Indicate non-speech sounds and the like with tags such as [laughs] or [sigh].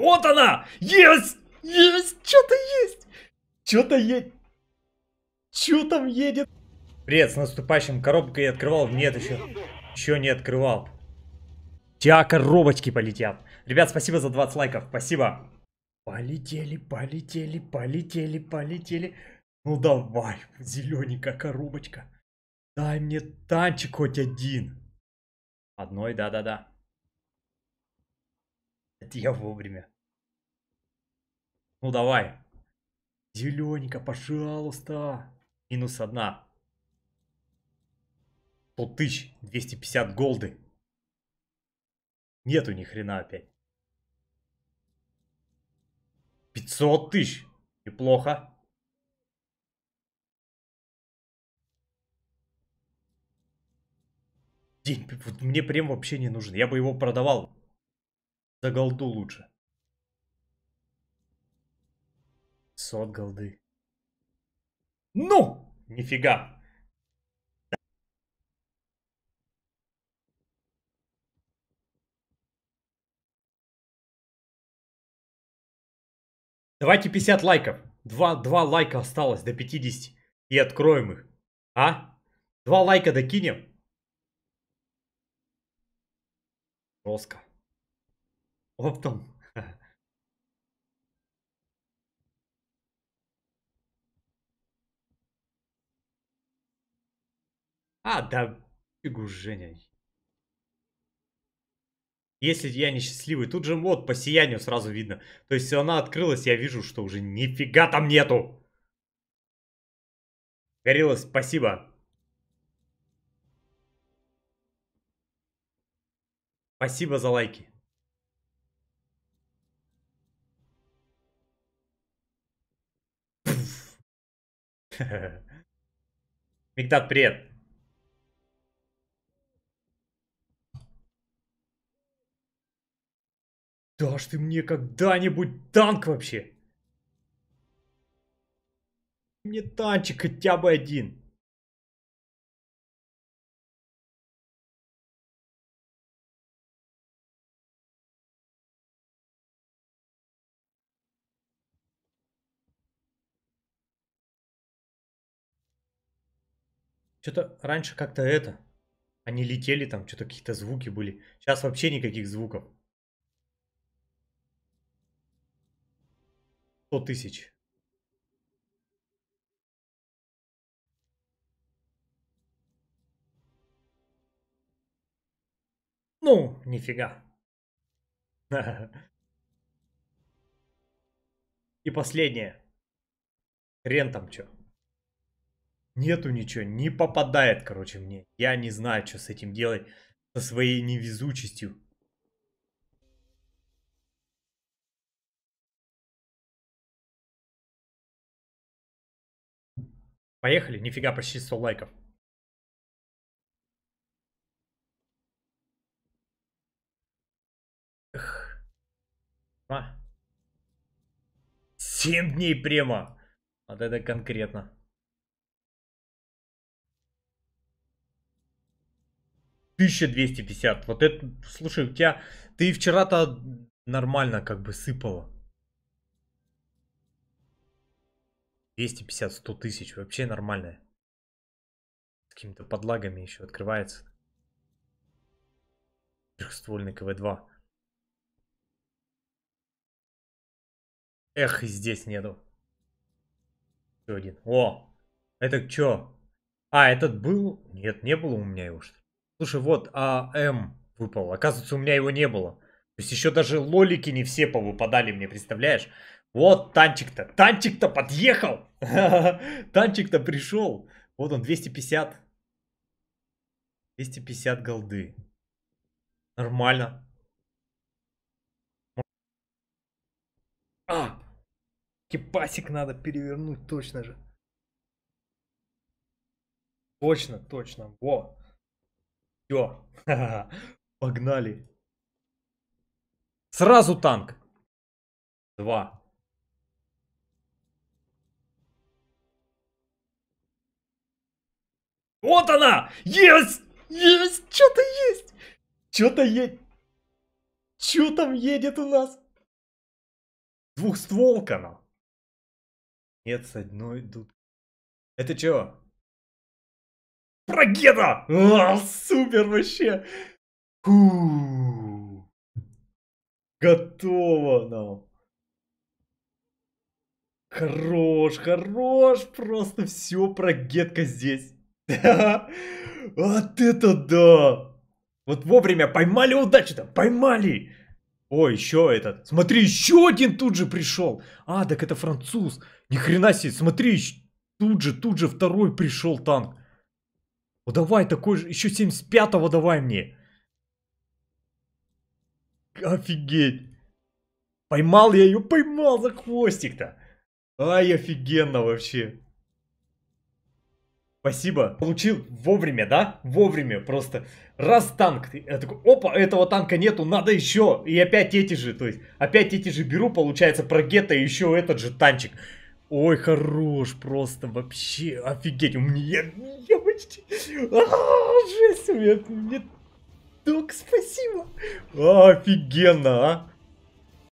Вот она! Есть! Есть! Что-то есть! Что-то едет. Что там едет? Привет, с наступающим. Коробкой я открывал? Нет, еще. Еще не открывал. Тя коробочки полетят. Ребят, спасибо за 20 лайков. Спасибо. Полетели, полетели, полетели, полетели. Ну давай, зелененькая коробочка. Дай мне танчик хоть один. Одной, да-да-да. Это я вовремя. Ну давай. Зелененько, пожалуйста. Минус одна. 100 тысяч, 250 голды. Нету ни хрена опять. 500 тысяч. Неплохо. День, мне прям вообще не нужен. Я бы его продавал. За голду лучше. Сот голды. Ну! Нифига! Давайте 50 лайков. Два, два лайка осталось до 50. И откроем их. А? Два лайка докинем. Жестко. Оптом. А, да, фигу Женя. Если я несчастливый, тут же вот по сиянию сразу видно. То есть она открылась, я вижу, что уже нифига там нету. Горилла, спасибо. Спасибо за лайки. [laughs] Мигдат, привет. Дашь ты мне когда-нибудь танк вообще? Мне танчик хотя бы один. Что-то раньше как-то это. Они летели там, что-то какие-то звуки были. Сейчас вообще никаких звуков. 100 тысяч. Ну, нифига. [laughs] И последнее. Хрен там что. Нету ничего, не попадает, короче, мне. Я не знаю, что с этим делать, со своей невезучестью. Поехали, нифига, почти 100 лайков. Эх. А. 7 дней прямо. Вот это конкретно. Тысяча двести пятьдесят. Вот это, слушай, у тебя, ты вчера-то нормально как бы сыпало. 250-100 тысяч, вообще нормальная. С какими-то подлагами еще открывается. Трехствольный КВ-2. Эх, и здесь нету. Еще один. О! Это чё? А, этот был? Нет, не было у меня его что Слушай, вот АМ выпал. Оказывается, у меня его не было. То есть еще даже лолики не все повыпадали мне, представляешь? Вот танчик-то, танчик-то подъехал. [laughs] Танчик-то пришел. Вот он, 250. 250 голды. Нормально. А! Кипасик надо перевернуть, точно же. Точно, точно. Во. Все. [laughs] Погнали. Сразу танк. Два. Вот она! Есть! Есть! Что-то есть! Что-то едет. Что там едет у нас? Двухстволка нам. Нет, с одной идут. Это чё? Прогеда! А, супер вообще! Фу. Готово нам. Хорош, хорош, просто все прогетка здесь. [laughs] Вот это да! Вот вовремя поймали удачу-то, поймали! Ой, еще этот. Смотри, еще один тут же пришел. А, так это француз. Ни хрена себе, смотри, тут же, тут же второй пришел танк. О, давай такой же, еще 75-го давай мне. Офигеть. Поймал я ее, поймал за хвостик-то. Ай, офигенно вообще. Спасибо. Получил вовремя, да? Вовремя просто. Раз танк. Я такой, опа, этого танка нету, надо еще. И опять эти же, то есть, опять эти же беру, получается, прогета и еще этот же танчик. Ой, хорош, просто вообще, офигеть, у меня, я почти, а, жесть, у меня, мне, док, спасибо, а, офигенно, а.